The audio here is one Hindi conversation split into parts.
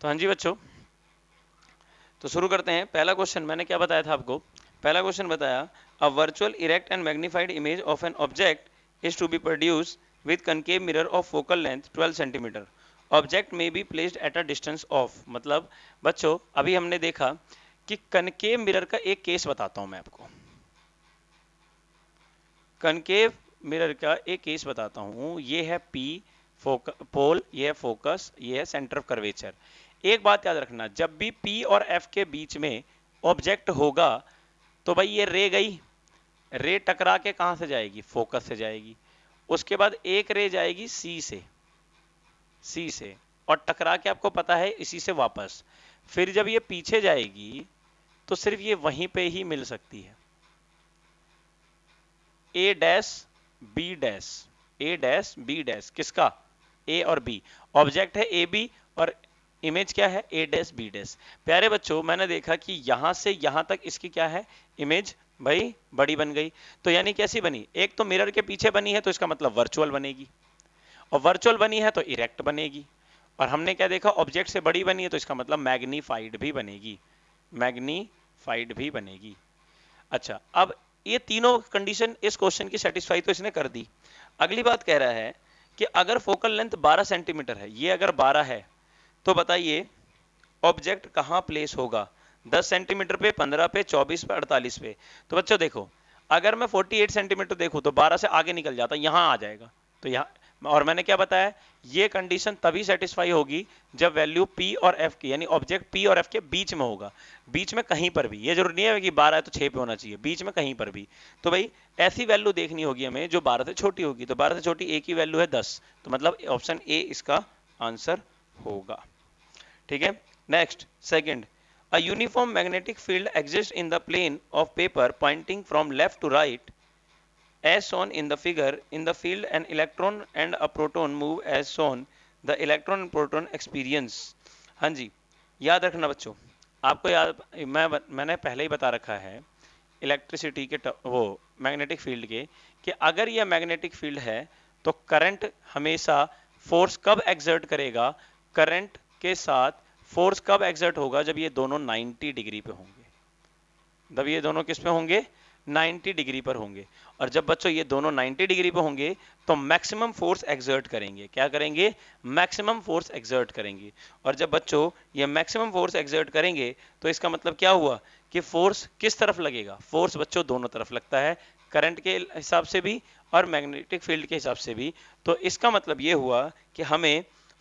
तो हाँ जी बच्चों तो शुरू करते हैं पहला क्वेश्चन मैंने क्या बताया था आपको पहला क्वेश्चन बताया a virtual erect and magnified image of an object is to be produce with concave mirror of focal length 12 centimetre object may be placed at a distance of मतलब बच्चों अभी हमने देखा कि कनकेव मिरर का एक केस बताता हूं मैं आपको कनकेव मिरर का एक केस बताता हूं ये है पी फोक पोल ये है फोकस ये है सेंटर ऑफ कर्वेचर एक बात याद रखना जब भी P और F के बीच में ऑब्जेक्ट होगा तो भाई ये रे गई रे टकरा के कहा से जाएगी फोकस से जाएगी उसके बाद एक रे जाएगी C से C से और टकरा के आपको पता है इसी से वापस फिर जब ये पीछे जाएगी तो सिर्फ ये वहीं पे ही मिल सकती है A dash B dash A dash B dash किसका ए और बी ऑब्जेक्ट है ए बी और इमेज क्या है ए डैश बी डैश प्यारे बच्चों मैंने देखा कि यहां से यहां तक इसकी क्या है इमेज भाई बड़ी बन गई तो यानी कैसी बनी एक तो मिरर के पीछे बनी है तो इसका मतलब वर्चुअल बनेगी और वर्चुअल बनी है तो इरेक्ट बनेगी और हमने क्या देखा ऑब्जेक्ट से बड़ी बनी है तो इसका मतलब मैग्नीफाइड भी बनेगी मैग्नीफाइड भी बनेगी अच्छा अब ये तीनों कंडीशन इस क्वेश्चन की सेटिस्फाई तो इसने कर दी अगली बात कह रहा है कि अगर फोकल लेंथ 12 सेंटीमीटर है ये अगर 12 है तो बताइए ऑब्जेक्ट कहाँ प्लेस होगा 10 सेंटीमीटर पे 15 पे 24 पे 48 पे तो बच्चों देखो अगर मैं 48 सेंटीमीटर देखू तो 12 से आगे निकल जाता यहां आ जाएगा तो यहां और मैंने क्या बताया ये कंडीशन तभी सेटिस्फाई होगी जब वैल्यू पी और एफ की यानी ऑब्जेक्ट पी और एफ के बीच में होगा बीच में कहीं पर भी ये जरूरी नहीं है कि 12 है तो 6 पे होना चाहिए बीच में कहीं पर भी तो भाई ऐसी वैल्यू देखनी होगी हमें जो बारह से छोटी होगी तो बारह से छोटी ए की वैल्यू है दस तो मतलब ऑप्शन ए इसका आंसर होगा ठीक है next second a uniform magnetic field exists in the plane of paper pointing from left to right as shown in the figure in the field an electron and a proton move as shown the electron and proton experience हाँ जी याद रखना बच्चों आपको याद मैं मैंने पहले ही बता रखा है इलेक्ट्रिसिटी के वो मैग्नेटिक फील्ड के कि अगर यह मैग्नेटिक फील्ड है तो करंट हमेशा फोर्स कब एग्जर्ट करेगा करंट के साथ फोर्स कब एग्जर्ट होगा जब ये दोनों 90 डिग्री पे होंगे जब ये दोनों किस पे होंगे 90 डिग्री पर होंगे और जब बच्चों ये दोनों 90 डिग्री पे होंगे तो मैक्सिमम फोर्स एग्जर्ट करेंगे क्या करेंगे मैक्सिमम फोर्स एग्जर्ट करेंगे और जब बच्चों ये मैक्सिमम फोर्स एग्जर्ट करेंगे तो इसका मतलब क्या हुआ कि फोर्स किस तरफ लगेगा फोर्स बच्चों दोनों तरफ लगता है करंट के हिसाब से भी और मैग्नेटिक फील्ड के हिसाब से भी तो इसका मतलब ये हुआ कि हमें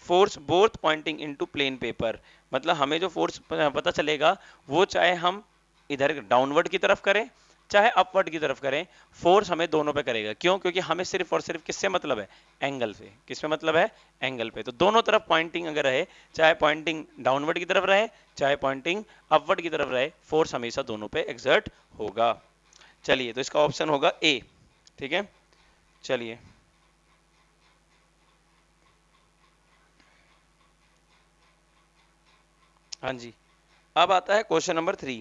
force both pointing into plane paper मतलब हमें जो फोर्स पता चलेगा वो चाहे हम इधर डाउनवर्ड की तरफ करें चाहे अपवर्ड की तरफ करें फोर्स हमें दोनों पे करेगा क्यों क्योंकि हमें सिर्फ और सिर्फ किससे मतलब है एंगल से किस पे मतलब है एंगल पे तो दोनों तरफ पॉइंटिंग अगर रहे चाहे पॉइंटिंग डाउनवर्ड की तरफ रहे चाहे पॉइंटिंग अपवर्ड की तरफ रहे फोर्स हमेशा दोनों पे एग्जर्ट होगा चलिए तो इसका ऑप्शन होगा ए ठीक है चलिए हाँ जी अब आता है question number three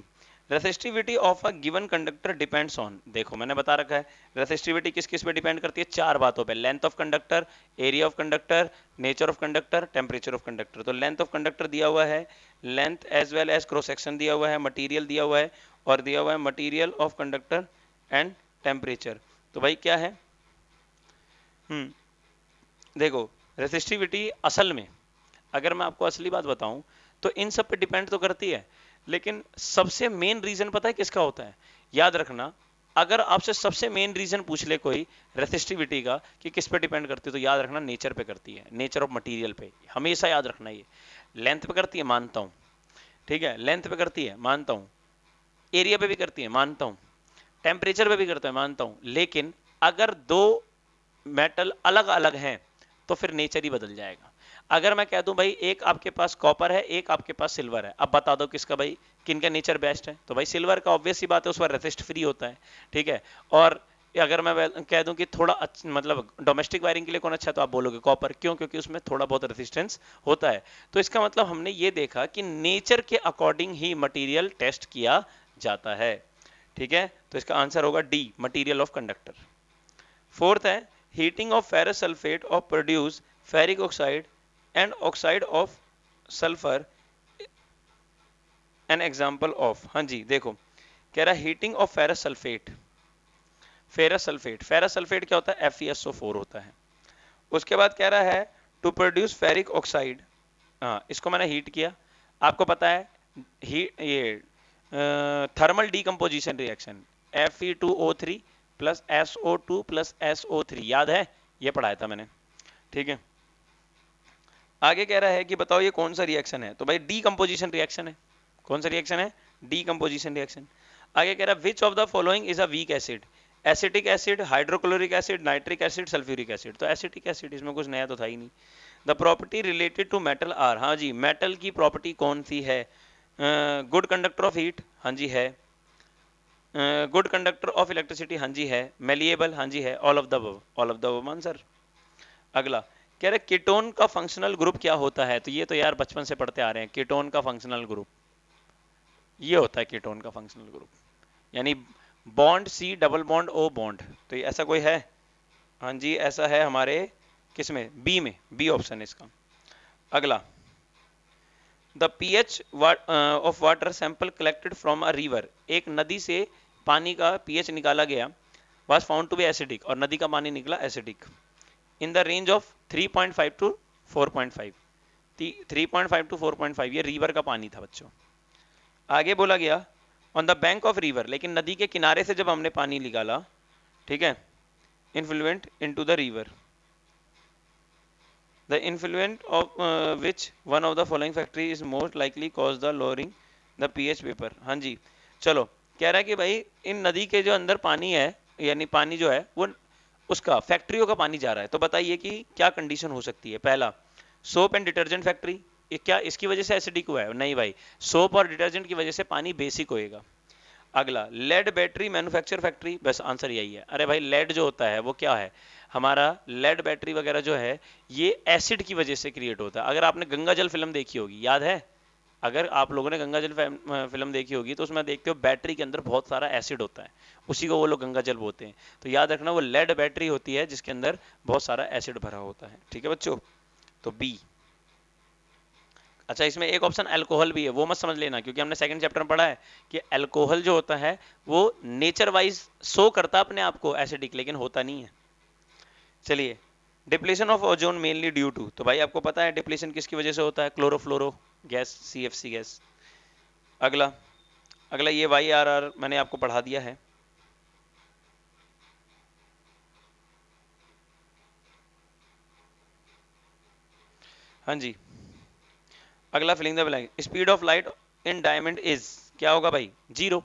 resistivity of a given conductor depends on देखो मैंने बता रखा है रेसिस्टिविटी किस किस पे डिपेंड करती है चार बातों पे length of conductor area of conductor nature of conductor temperature of conductor तो लेंथ ऑफ कंडक्टर दिया हुआ है length as well as cross section दिया हुआ है मटीरियल दिया हुआ है और दिया हुआ है material of conductor and temperature तो भाई क्या है हम्म देखो रेसिस्टिविटी असल में अगर मैं आपको असली बात बताऊं तो इन सब पे डिपेंड तो करती है लेकिन सबसे मेन रीजन पता है किसका होता है याद रखना अगर आपसे सबसे मेन रीजन पूछ ले कोई रेसिस्टिविटी का कि किस पे डिपेंड करती है तो याद रखना नेचर पे करती है नेचर ऑफ मटेरियल पे हमेशा याद रखना ये लेंथ पे करती है मानता हूं ठीक है लेंथ पे करती है मानता हूं एरिया पे भी करती है मानता हूं टेम्परेचर पे भी करता है मानता हूं लेकिन अगर दो मेटल अलग अलग हैं तो फिर नेचर ही बदल जाएगा अगर मैं कह दूं भाई एक आपके पास कॉपर है एक आपके पास सिल्वर है अब बता दो किसका भाई किन का नेचर बेस्ट है तो भाई सिल्वर का ऑब्वियस ही बात है उस पर रेसिस्ट फ्री होता है ठीक है और अगर मैं कह दूं कि थोड़ा अच्छा, मतलब डोमेस्टिक वायरिंग के लिए कौन अच्छा तो आप बोलोगे कॉपर क्यों क्योंकि उसमें थोड़ा बहुत रेजिस्टेंस होता है तो इसका मतलब हमने ये देखा कि नेचर के अकॉर्डिंग ही मटेरियल टेस्ट किया जाता है ठीक है तो इसका आंसर होगा D material of conductor fourth है हीटिंग ऑफ ferrous सल्फेट और produce ferric oxide and oxide of sulphur an example of हाँ जी देखो कह रहा heating of ferrous sulphate ferrous sulphate ferrous sulphate क्या होता है एफ e FeSO4 होता है उसके बाद कह रहा है टू प्रोड्यूस फेरिक ऑक्साइड हाँ इसको मैंने हीट किया आपको पता है ही ये thermal decomposition reaction F E two O three plus S O two plus S O three याद है ये पढ़ाया था मैंने ठीक है आगे कह रहा है कि बताओ ये कौन सा रिएक्शन है तो भाई डी कंपोजिशन रिएक्शन है कौन सा रिएक्शन है डी कंपोजिशन रिएक्शन आगे कह रहा है which of the following is a weak acid acetic acid hydrochloric acid nitric acid sulphuric acid तो एसिटिक एसिड इसमें कुछ नया तो था ही नहीं the property related to metal are हाँ जी मेटल की प्रॉपर्टी कौन सी है गुड कंडक्टर ऑफ हीट हाँ जी है गुड कंडक्टर ऑफ इलेक्ट्रिसिटी हाँ जी है मेलिएबल हाँ जी है all of the all of the वो आंसर अगला कह रहे कीटोन का फंक्शनल ग्रुप क्या होता है तो ये तो यार बचपन से पढ़ते आ रहे हैं कीटोन का फंक्शनल ग्रुप ये होता है कीटोन का फंक्शनल ग्रुप यानी bond C double bond O bond तो ऐसा कोई है हाँ जी ऐसा है हमारे किस में बी में बी ऑप्शन है इसका अगला the H of water sample collected from a river एक नदी से पानी का पीएच निकाला गया was found to be acidic और नदी का पानी निकला acidic in the range of 3.5 to 4.5 3.5 to 4.5 ये रिवर का पानी था बच्चों आगे बोला गया on the bank of river लेकिन नदी के किनारे से जब हमने पानी निकाला ठीक है influent in the river the influent of which one of the following factory is most likely cause the lowering the P H paper हाँ जी चलो कह रहा है कि भाई इन नदी के जो अंदर पानी है यानी पानी जो है वो उसका फैक्ट्रियों का पानी जा रहा है तो बताइए कि क्या कंडीशन हो सकती है पहला सोप एंड डिटर्जेंट फैक्ट्री क्या इसकी वजह से एसिडिक हुआ है नहीं भाई सोप और डिटर्जेंट की वजह से पानी बेसिक होएगा अगला लेड बैटरी मैन्युफैक्चर फैक्ट्री बस आंसर यही है अरे भाई लेड जो होता है वो क्या है हमारा लेड बैटरी वगैरह जो है ये एसिड की वजह से क्रिएट होता है अगर आपने गंगा जल फिल्म देखी होगी याद है अगर आप लोगों ने गंगा जल फिल्म देखी होगी तो उसमें देखते हो बैटरी के अंदर बहुत सारा एसिड होता है उसी को वो लोग गंगा जल बोलते हैं तो याद रखना वो लेड बैटरी होती है जिसके अंदर बहुत सारा एसिड भरा होता है ठीक है बच्चों तो बी अच्छा इसमें एक ऑप्शन अल्कोहल भी है वो मत समझ लेना क्योंकि हमने सेकंड चैप्टर में पढ़ा है कि अल्कोहल जो होता है वो नेचर वाइज शो करता अपने आप को एसिडिक लेकिन होता नहीं है चलिए depletion of ozone mainly due to तो भाई आपको पता है डिप्लेशन किसकी वजह से होता है क्लोरोफ्लोरो गैस सी गैस अगला अगला ये वाई आर आर मैंने आपको पढ़ा दिया है हाँ जी अगला filling the blank speed of light in diamond is क्या होगा भाई जीरो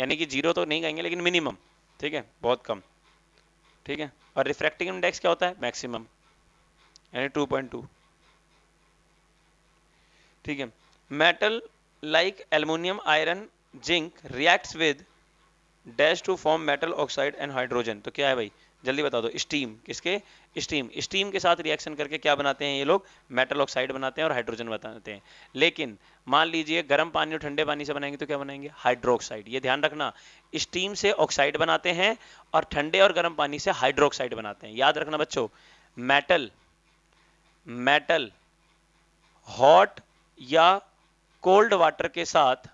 यानी कि जीरो तो नहीं कहेंगे लेकिन मिनिमम ठीक है बहुत कम ठीक है और रिफ्रैक्टिव इंडेक्स क्या होता है मैक्सिमम यानी 2.2 ठीक है metal like aluminium iron zinc reacts with dash to form metal oxide and hydrogen तो क्या है भाई जल्दी बता दो स्टीम किसके स्टीम स्टीम के साथ रिएक्शन करके क्या बनाते हैं ये लोग मेटल ऑक्साइड बनाते हैं और हाइड्रोजन बनाते हैं लेकिन मान लीजिए गर्म पानी और ठंडे पानी से बनाएंगे तो क्या बनाएंगे हाइड्रोक्साइड ये ध्यान रखना स्टीम से ऑक्साइड बनाते हैं और ठंडे और गर्म पानी से हाइड्रोक्साइड बनाते हैं याद रखना बच्चों मेटल मेटल हॉट या कोल्ड वाटर के साथ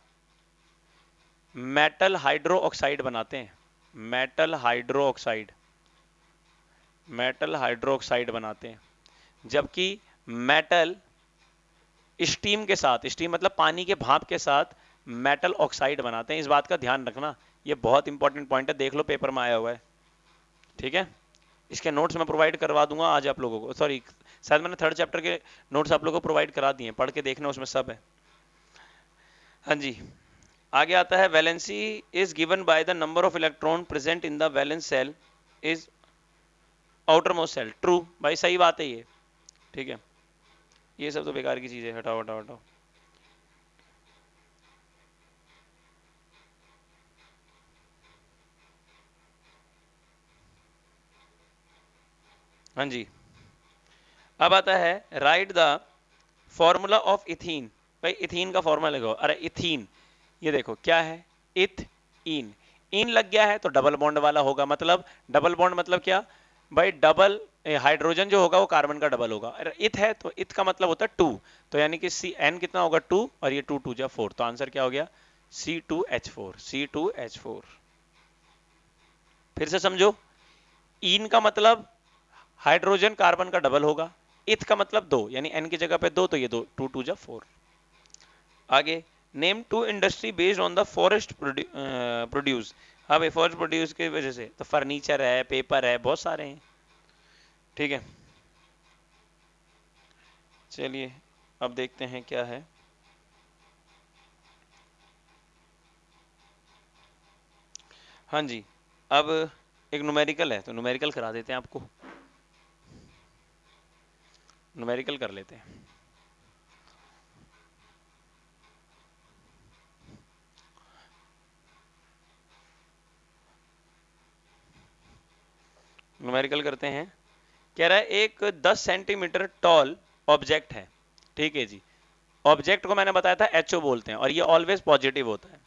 मेटल हाइड्रो ऑक्साइड बनाते हैं metal hydro oxide metal hydroxide बनाते हैं जबकि मेटल स्टीम के साथ स्टीम मतलब पानी के भाप के साथ मेटल ऑक्साइड बनाते हैं इस बात का ध्यान रखना ये बहुत इंपॉर्टेंट पॉइंट है देख लो पेपर में आया हुआ है ठीक है इसके नोट्स मैं प्रोवाइड करवा दूंगा आज आप लोगों को सॉरी शायद मैंने थर्ड चैप्टर के नोट्स आप लोगों को प्रोवाइड करा दिए पढ़ के देखना उसमें सब है हाँ जी आगे आता है valency is given by the number of electron present in the valence shell is outermost shell true भाई सही बात है ये ठीक है ये सब तो बेकार की चीज़ है हटाओ हटाओ हटाओ हाँ जी अब आता है write the formula of ethene भाई इथीन का फॉर्मूला लगाओ अरे इथीन ये देखो क्या है इथ इन इन लग गया है तो डबल बॉन्ड वाला होगा मतलब डबल बॉन्ड मतलब क्या भाई डबल हाइड्रोजन जो होगा वो कार्बन का डबल होगा इत है तो इत का मतलब होता है टू तो यानी कि सी एन कितना होगा टू और ये टू टू जा फोर तो आंसर क्या हो गया C two H four C two H four फिर से समझो इन का मतलब हाइड्रोजन कार्बन का डबल होगा इत का मतलब दो यानी एन की जगह पे दो तो ये दो टू टू जा फोर आगे name two industry based on the forest produce अब एफर्ट प्रोड्यूस की वजह से तो फर्नीचर है पेपर है बहुत सारे हैं ठीक है चलिए अब देखते हैं क्या है हाँ जी अब एक नुमेरिकल है तो नुमेरिकल करा देते हैं आपको नुमेरिकल कर लेते हैं न्यूमेरिकल करते हैं कह रहा है एक 10 सेंटीमीटर टॉल ऑब्जेक्ट है ठीक है जी ऑब्जेक्ट को मैंने बताया था एच बोलते हैं और ये ऑलवेज पॉजिटिव होता है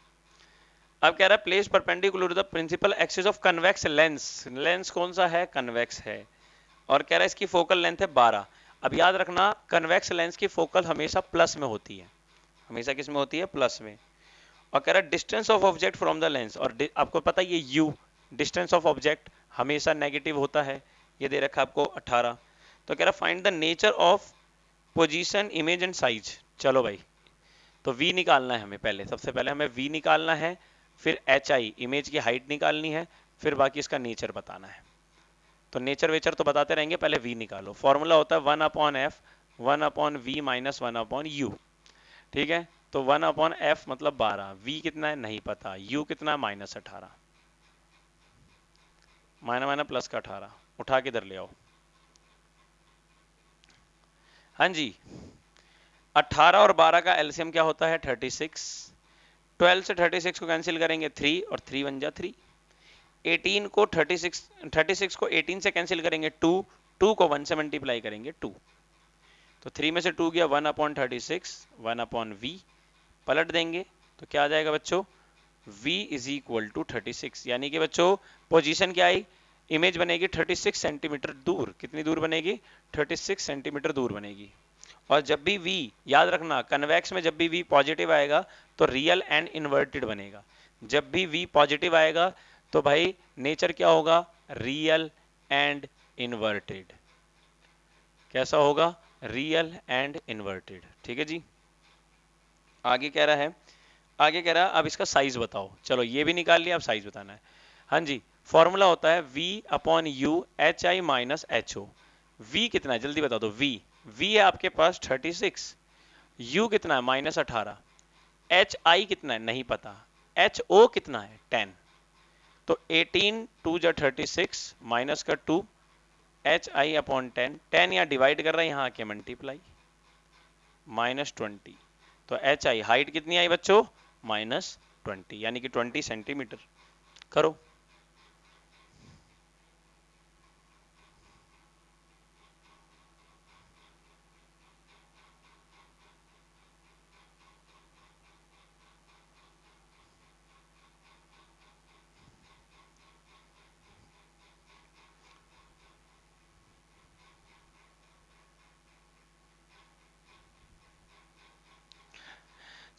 अब कह रहा है place perpendicular to the principal axis of convex lens lens कौन सा है कन्वेक्स है और कह रहा है इसकी फोकल लेंथ है बारह अब याद रखना कन्वेक्स लेंस की फोकल हमेशा प्लस में होती है हमेशा किस में होती है प्लस में और कह रहा है distance of object from the lens और आपको पता है ये यू डिस्टेंस ऑफ ऑब्जेक्ट हमेशा नेगेटिव होता है ये दे रखा आपको 18 तो कह रहा find the nature of position image and size चलो भाई तो वी निकालना है हमें पहले सबसे पहले हमें वी निकालना है फिर एच आई इमेज की हाइट निकालनी है फिर बाकी इसका नेचर बताना है तो नेचर वेचर तो बताते रहेंगे पहले वी निकालो फॉर्मूला होता है one upon f one upon v minus one upon u ठीक है तो वन अपॉन एफ मतलब बारह वी कितना है नहीं पता यू कितना है माइनस अठारह माइना माइना प्लस का अठारह उठा के इधर ले आओ हाँ जी 18 और 12 का एलसीएम क्या होता है 36 12 से 36 को कैंसिल करेंगे 3 और 3 बन जा 3 18 को 36 36 को 18 से कैंसिल करेंगे 2 2 को 1 से मल्टीप्लाई करेंगे 2 तो 3 में से 2 गया 1 अपॉन 36 1 अपॉन वी पलट देंगे तो क्या आ जाएगा बच्चों V is equal to thirty यानी कि बच्चों पोजीशन क्या आई इमेज बनेगी 36 सेंटीमीटर दूर कितनी दूर बनेगी 36 सेंटीमीटर दूर बनेगी और जब भी V याद रखना कन्वैक्स में जब भी V पॉजिटिव आएगा तो रियल एंड इन्वर्टेड बनेगा जब भी V पॉजिटिव आएगा तो भाई नेचर क्या होगा रियल एंड इन्वर्टेड कैसा होगा रियल एंड इन्वर्टेड ठीक है जी आगे कह रहा है आगे कह रहा अब इसका साइज बताओ चलो ये भी निकाल लिया अब साइज बताना है हाँ जी फॉर्मूला होता है V upon u h i minus h o v कितना है जल्दी बता दो V V है आपके पास 36 U कितना है माइनस अठारह एच आई कितना है नहीं पता एच ओ कितना है 10 तो 18 टू जो थर्टी सिक्स माइनस का 2 h i upon ten ten यहाँ डिवाइड कर रहा है यहाँ आके मल्टीप्लाई माइनस ट्वेंटी तो एच आई हाइट कितनी आई बच्चों माइनस ट्वेंटी यानी कि ट्वेंटी सेंटीमीटर करो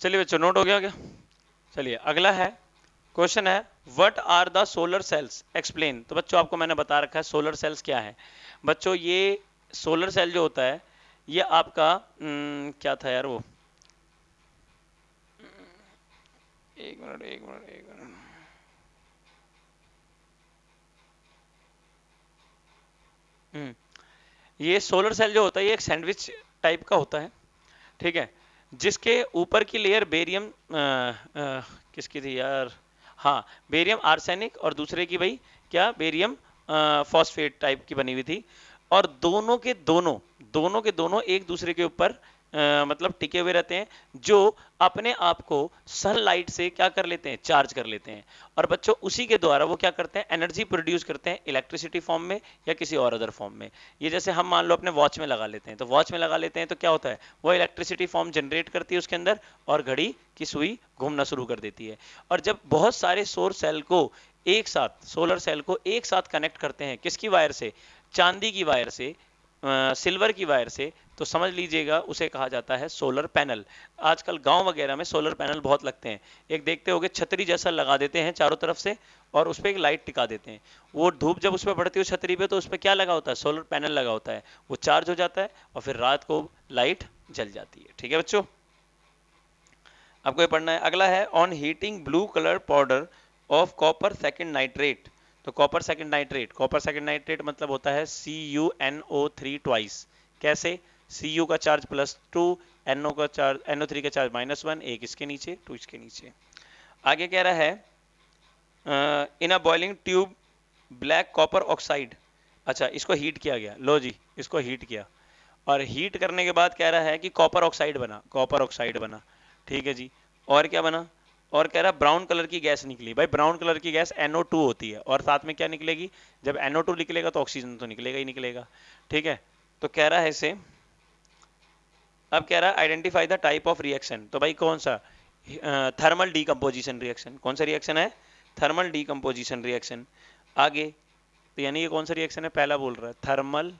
चलिए बच्चों नोट हो गया क्या चलिए अगला है क्वेश्चन है what are the solar cells explain तो बच्चों आपको मैंने बता रखा है सोलर सेल्स क्या है बच्चों ये सोलर सेल जो होता है ये आपका न, हम्म, क्या था यार वो एक मिनट एक मिनट एक मिनट हम्म, ये सोलर सेल जो होता है ये एक सैंडविच टाइप का होता है ठीक है जिसके ऊपर की लेयर बेरियम किसकी थी यार हाँ बेरियम आर्सेनिक और दूसरे की भाई क्या बेरियम फॉस्फेट टाइप की बनी हुई थी और दोनों के दोनों दोनों के दोनों एक दूसरे के ऊपर मतलब टिके हुए रहते हैं जो अपने आप को सनलाइट से क्या कर लेते हैं चार्ज कर लेते हैं और बच्चों उसी के द्वारा वो क्या करते हैं एनर्जी प्रोड्यूस करते हैं इलेक्ट्रिसिटी फॉर्म में या किसी और अदर फॉर्म में ये जैसे हम मान लो अपने वॉच में लगा लेते हैं तो वॉच में लगा लेते हैं तो क्या होता है वो इलेक्ट्रिसिटी फॉर्म जनरेट करती है उसके अंदर और घड़ी की सुई घूमना शुरू कर देती है और जब बहुत सारे सोर सेल को एक साथ सोलर सेल को एक साथ कनेक्ट करते हैं किसकी वायर से चांदी की वायर से सिल्वर की वायर से तो समझ लीजिएगा उसे कहा जाता है सोलर पैनल आजकल गांव वगैरह में सोलर पैनल बहुत लगते हैं एक देखते गए छतरी जैसा लगा देते हैं चारों तरफ से और उस पर एक लाइट टिका देते हैं वो धूप जब उस पर पड़ती है छतरी पे तो उस पर क्या लगा होता है सोलर पैनल लगा होता है वो चार्ज हो जाता है और फिर रात को लाइट जल जाती है ठीक है बच्चों आपको ये पढ़ना है अगला है on heating blue colour powder of copper second nitrate तो copper second nitrate copper second nitrate मतलब होता है C U N O three twice कैसे सी का चार्ज प्लस टू एनओ का चार्ज एनओ थ्री का चार्ज माइनस वन एक इसके नीचे टू इसके नीचे आगे कह रहा है in a boiling tube black copper oxide अच्छा इसको हीट किया गया लो जी इसको हीट किया और हीट करने के बाद कह रहा है कि कॉपर ऑक्साइड बना कॉपर ऑक्साइड बना ठीक है जी और क्या बना और कह रहा ब्राउन कलर की गैस निकली भाई ब्राउन कलर की गैस NO2 होती है और साथ में क्या निकलेगी जब NO2 निकलेगा तो ऑक्सीजन तो निकलेगा ही निकलेगा ठीक है तो कह रहा है इसे अब कह रहा है identify the type of reaction तो भाई कौन सा थर्मल डीकम्पोजिशन रिएक्शन कौन सा रिएक्शन है थर्मल डीकम्पोजिशन रिएक्शन आगे तो यानी ये कौन सा रिएक्शन है पहला बोल रहा है thermal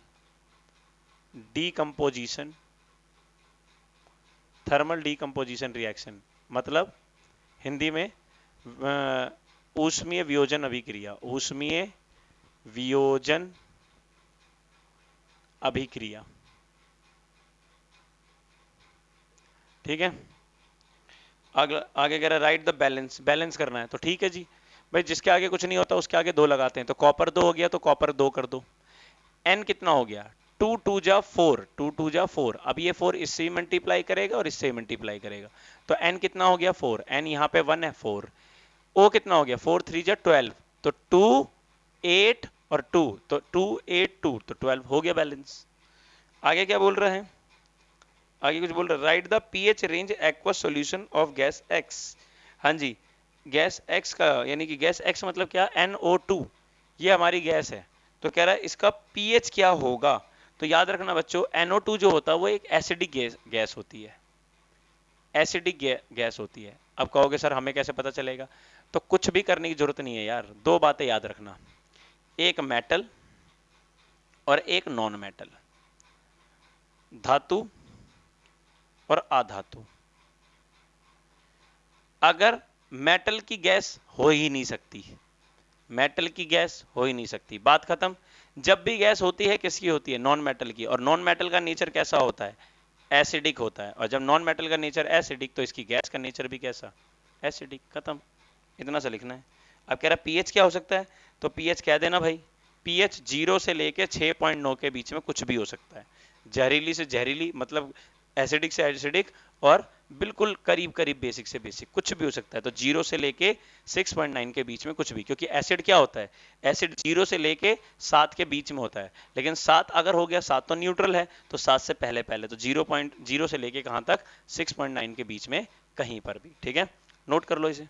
decomposition thermal decomposition reaction मतलब हिंदी में ऊष्मीय वियोजन अभिक्रिया ऊष्मीय वियोजन अभिक्रिया ठीक है अगला आगे कह रहा है राइट द बैलेंस बैलेंस करना है तो ठीक है जी भाई जिसके आगे कुछ नहीं होता उसके आगे दो लगाते हैं तो कॉपर दो हो गया तो कॉपर दो कर दो एन कितना हो गया टू टू जा फोर टू टू जा फोर अब ये फोर इससे ही मल्टीप्लाई करेगा और इससे ही मल्टीप्लाई करेगा तो एन कितना हो गया फोर एन यहाँ पे वन है फोर ओ कितना हो गया फोर थ्री जा ट्वेल्व तो टू एट और टू तो टू एट टू तो ट्वेल्व हो गया बैलेंस आगे क्या बोल रहे हैं आगे कुछ बोल रहा write the pH range aqua solution of gas X हाँ जी गैस एक्स का यानी कि गैस एक्स मतलब क्या एन ओ टू ये हमारी गैस है तो कह रहा है इसका पीएच क्या होगा तो याद रखना बच्चों एनओ टू जो होता है वो एक एसिडिक गैस गैस होती है एसिडिक गैस होती है अब कहोगे सर हमें कैसे पता चलेगा तो कुछ भी करने की जरूरत नहीं है यार दो बातें याद रखना एक मेटल और एक नॉन मेटल धातु और आधातु अगर मेटल की गैस हो ही नहीं सकती मेटल की गैस हो ही नहीं सकती बात खत्म जब भी गैस होती है किसकी होती है नॉन मेटल की और नॉन मेटल का नेचर कैसा होता है एसिडिक होता है और जब नॉन मेटल का नेचर एसिडिक तो इसकी गैस का नेचर भी कैसा एसिडिक खत्म इतना सा लिखना है अब कह रहा है पीएच क्या हो सकता है तो पीएच कह देना भाई पीएच जीरो से लेके 6.9 के बीच में कुछ भी हो सकता है जहरीली से जहरीली मतलब एसिडिक से एसिडिक और बिल्कुल करीब करीब बेसिक से बेसिक कुछ भी हो सकता है तो जीरो से लेके 6.9 के बीच में कुछ भी क्योंकि एसिड क्या होता है एसिड जीरो से लेके सात के बीच में होता है लेकिन सात अगर हो गया सात तो न्यूट्रल है तो सात से पहले पहले तो जीरो पॉइंट जीरो से लेके कहां तक 6.9 के बीच में कहीं पर भी ठीक है नोट कर लो इसे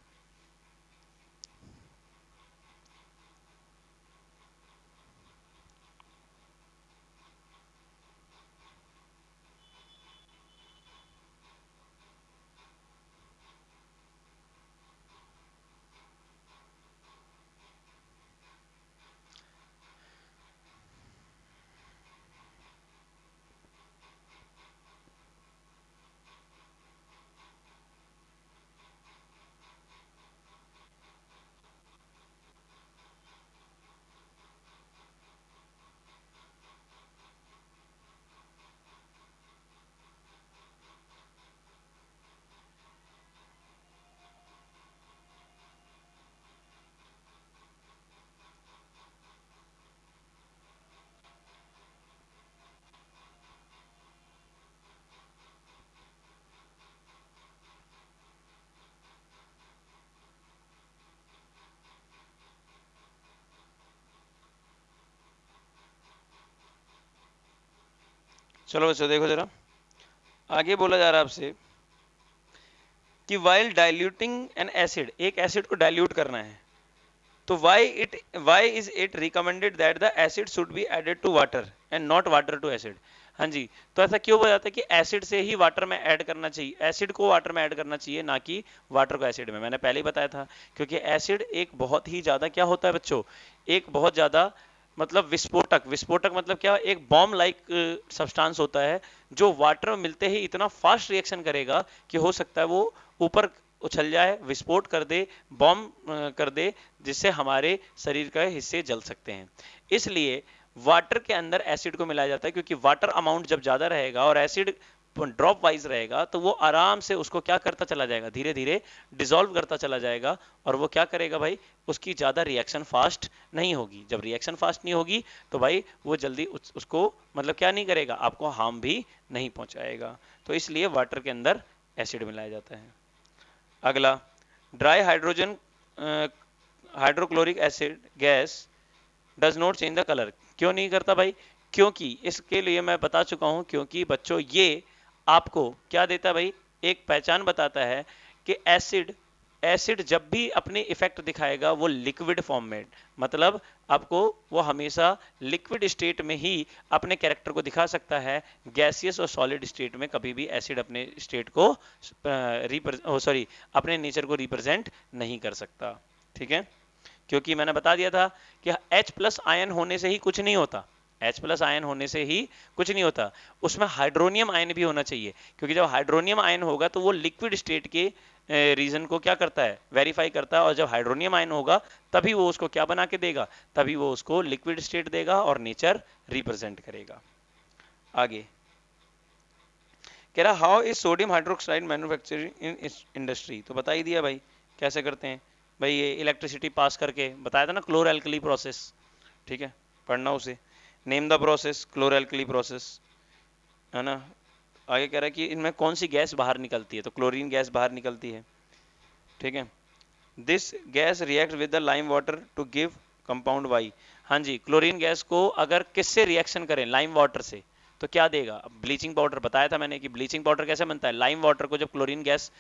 चलो बच्चों देखो जरा आगे बोला जा रहा है आपसे कि वाइल डाइल्यूटिंग एन एसिड एक एसिड को डाइल्यूट करना है तो why it why is it recommended that the acid should be added to water and not water to acid हाँ जी तो ऐसा क्यों बोला जाता है कि एसिड से ही वाटर में ऐड करना चाहिए एसिड को वाटर में ऐड करना चाहिए ना कि वाटर को एसिड में मैंने पहले ही बताया था क्योंकि एसिड एक बहुत ही ज़्यादा क्या होता है बच्चों एक बहुत ज़्यादा मतलब विस्फोटक विस्फोटक मतलब क्या एक बॉम्ब लाइक सब्सटेंस होता है जो वाटर में मिलते ही इतना फास्ट रिएक्शन करेगा कि हो सकता है वो ऊपर उछल जाए विस्फोट कर दे बॉम्ब कर दे जिससे हमारे शरीर का हिस्से जल सकते हैं इसलिए वाटर के अंदर एसिड को मिलाया जाता है क्योंकि वाटर अमाउंट जब ज़्यादा रहेगा और एसिड ड्रॉप वाइज रहेगा तो वो आराम से उसको क्या करता चला जाएगा धीरे धीरे डिजोल्व करता चला जाएगा और वो क्या करेगा भाई उसकी ज़्यादा रिएक्शन फास्ट नहीं होगी जब रिएक्शन फास्ट नहीं होगी तो भाई वो जल्दी उस, उसको मतलब क्या नहीं करेगा आपको हार्म भी नहीं पहुंचाएगा तो इसलिए वाटर के अंदर एसिड मिलाया जाता है अगला dry hydrogen hydrochloric acid gas does not change the colour क्यों नहीं करता भाई क्योंकि इसके लिए मैं बता चुका हूं क्योंकि बच्चों ये आपको क्या देता है भाई एक पहचान बताता है कि एसिड एसिड जब भी अपने इफेक्ट दिखाएगा वो लिक्विड फॉर्म में मतलब आपको वो हमेशा लिक्विड स्टेट में ही अपने कैरेक्टर को दिखा सकता है गैसियस और सॉलिड स्टेट में कभी भी एसिड अपने स्टेट को सॉरी अपने नेचर को रिप्रेजेंट नहीं कर सकता ठीक है क्योंकि मैंने बता दिया था कि H प्लस आयन होने से ही कुछ नहीं होता एच प्लस आयन होने से ही कुछ नहीं होता उसमें हाइड्रोनियम आयन भी होना चाहिए क्योंकि जब हाइड्रोनियम आयन होगा तो वो लिक्विड स्टेट के रीजन को क्या करता है वेरीफाई करता है और जब हाइड्रोनियम आयन होगा तभी वो उसको क्या बना के देगा तभी वो उसको लिक्विड स्टेट देगा और नेचर रिप्रेजेंट करेगा आगे कह रहा how is sodium hydroxide manufacturing in industry तो बता ही दिया भाई कैसे करते हैं भाई ये इलेक्ट्रिसिटी पास करके बताया था ना क्लोर एल्कली प्रोसेस ठीक है पढ़ना उसे name the process chloralkali process है ना आगे कह रहा है कि इनमें कौन सी गैस बाहर निकलती है तो क्लोरीन गैस बाहर निकलती है ठीक है this gas react with the lime water to give compound Y हाँ जी क्लोरीन गैस को अगर किससे रिएक्शन करें लाइम वाटर से तो क्या देगा ब्लीचिंग पाउडर बताया था मैंने कि ब्लीचिंग पाउडर कैसे बनता है लाइम वाटर को जब क्लोरीन गैस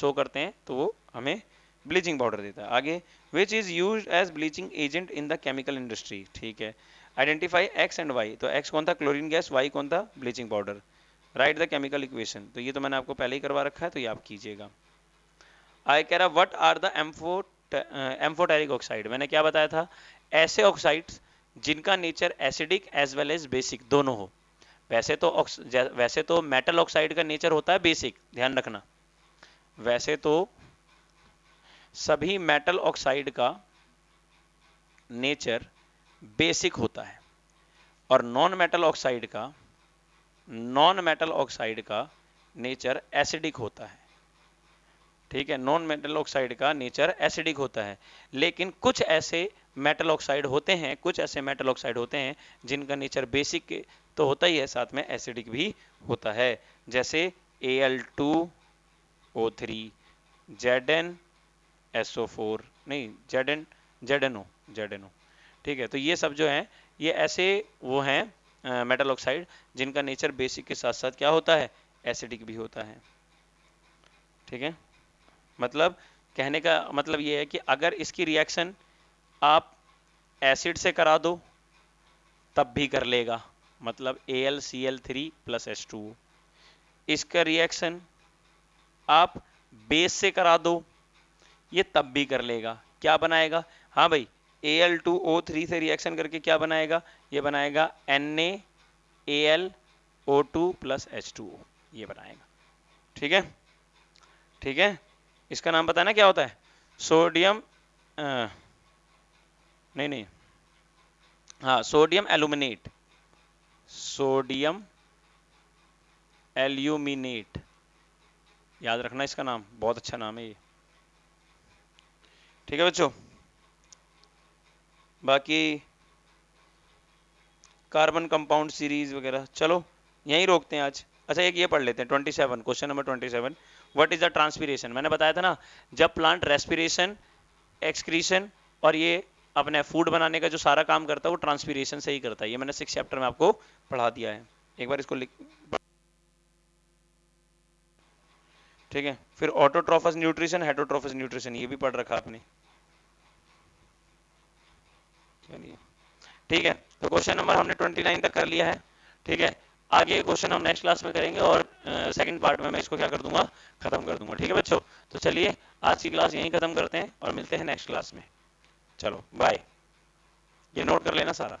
शो करते हैं तो वो हमें ब्लीचिंग पाउडर देता है आगे which is use as bleaching agent in the chemical industry ठीक है आइडेंटिफाई एक्स एंड वाई तो एक्स कौन था क्लोरीन गैस वाई कौन था bleaching powder write the chemical equation तो ये तो मैंने आपको पहले ही करवा रखा है तो ये आप कीजिएगा आई कह रहा what are the ampho amphoteric oxide मैंने क्या बताया था ऐसे ऑक्साइड्स जिनका nature acidic as well as basic दोनों हो वैसे तो वैसे तो मेटल ऑक्साइड का नेचर होता है बेसिक ध्यान रखना वैसे तो सभी मेटल ऑक्साइड का नेचर बेसिक होता है और नॉन मेटल ऑक्साइड का नॉन मेटल ऑक्साइड का नेचर एसिडिक होता है ठीक है नॉन मेटल ऑक्साइड का नेचर एसिडिक होता है लेकिन कुछ ऐसे मेटल ऑक्साइड होते हैं कुछ ऐसे मेटल ऑक्साइड होते हैं जिनका नेचर बेसिक तो होता ही है साथ में एसिडिक भी होता है जैसे A L two O three Z N SO four नहीं जेड एन जेड ठीक है तो ये सब जो है ये ऐसे वो हैं मेटल ऑक्साइड जिनका नेचर बेसिक के साथ साथ क्या होता है एसिडिक भी होता है ठीक है मतलब कहने का मतलब ये है कि अगर इसकी रिएक्शन आप एसिड से करा दो तब भी कर लेगा मतलब A L C L three plus S two इसका रिएक्शन आप बेस से करा दो ये तब भी कर लेगा क्या बनाएगा हाँ भाई एल टू ओ थ्री से रिएक्शन करके क्या बनाएगा ये बनाएगा N L O two plus H two O ये बनाएगा ठीक है ठीक है इसका नाम बताना क्या होता है सोडियम आ, नहीं नहीं हाँ सोडियम एल्यूमिनेट सोडियम एल्यूमिनेट याद रखना इसका नाम बहुत अच्छा नाम है ये ठीक है बच्चों बाकी कार्बन कंपाउंड सीरीज वगैरह चलो यहीं रोकते हैं आज अच्छा एक ये पढ़ लेते हैं twenty seven question number twenty seven what is the transpiration मैंने बताया था ना जब प्लांट रेस्पिरेशन एक्सक्रीशन और ये अपने फूड बनाने का जो सारा काम करता है वो ट्रांसपीरेशन से ही करता है ये मैंने सिक्स चैप्टर में आपको पढ़ा दिया है एक बार इसको लिख ठीक है फिर ऑटोट्रोफस न्यूट्रिशन हेटोट्रोफस न्यूट्रिशन ये भी पढ़ रखा आपने चलिए ठीक है तो क्वेश्चन नंबर हमने 29 तक कर लिया है ठीक है आगे क्वेश्चन हम नेक्स्ट क्लास में करेंगे और सेकंड पार्ट में मैं इसको क्या कर दूंगा खत्म कर दूंगा ठीक है बच्चों तो चलिए आज की क्लास यहीं खत्म करते हैं और मिलते हैं नेक्स्ट क्लास में चलो बाय ये नोट कर लेना सारा